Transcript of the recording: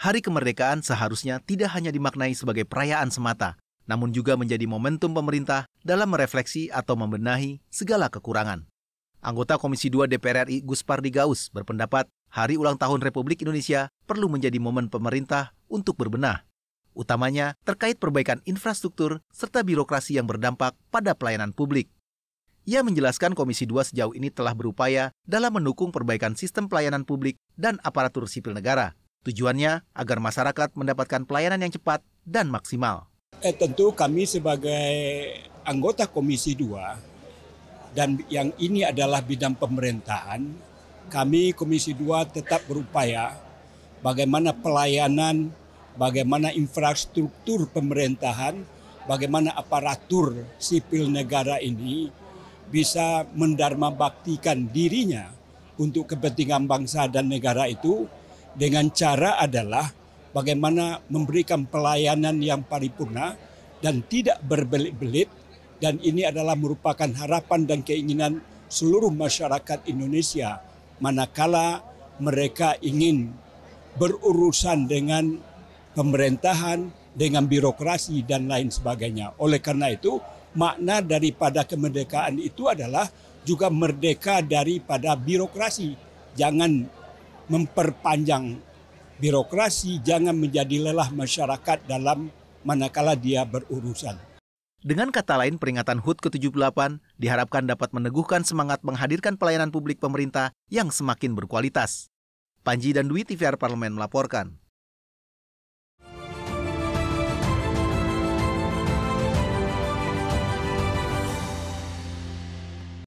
hari kemerdekaan seharusnya tidak hanya dimaknai sebagai perayaan semata, namun juga menjadi momentum pemerintah dalam merefleksi atau membenahi segala kekurangan. Anggota Komisi 2 DPR RI Gus Pardi berpendapat hari ulang tahun Republik Indonesia perlu menjadi momen pemerintah untuk berbenah, utamanya terkait perbaikan infrastruktur serta birokrasi yang berdampak pada pelayanan publik. Ia menjelaskan Komisi 2 sejauh ini telah berupaya dalam mendukung perbaikan sistem pelayanan publik dan aparatur sipil negara, Tujuannya agar masyarakat mendapatkan pelayanan yang cepat dan maksimal. Eh, tentu kami sebagai anggota Komisi 2 dan yang ini adalah bidang pemerintahan, kami Komisi 2 tetap berupaya bagaimana pelayanan, bagaimana infrastruktur pemerintahan, bagaimana aparatur sipil negara ini bisa mendarmabaktikan dirinya untuk kepentingan bangsa dan negara itu dengan cara adalah bagaimana memberikan pelayanan yang paripurna dan tidak berbelit-belit dan ini adalah merupakan harapan dan keinginan seluruh masyarakat Indonesia manakala mereka ingin berurusan dengan pemerintahan, dengan birokrasi dan lain sebagainya. Oleh karena itu, makna daripada kemerdekaan itu adalah juga merdeka daripada birokrasi. Jangan memperpanjang birokrasi, jangan menjadi lelah masyarakat dalam manakala dia berurusan. Dengan kata lain, peringatan HUT ke-78 diharapkan dapat meneguhkan semangat menghadirkan pelayanan publik pemerintah yang semakin berkualitas. Panji dan Dwi TVR Parlemen melaporkan.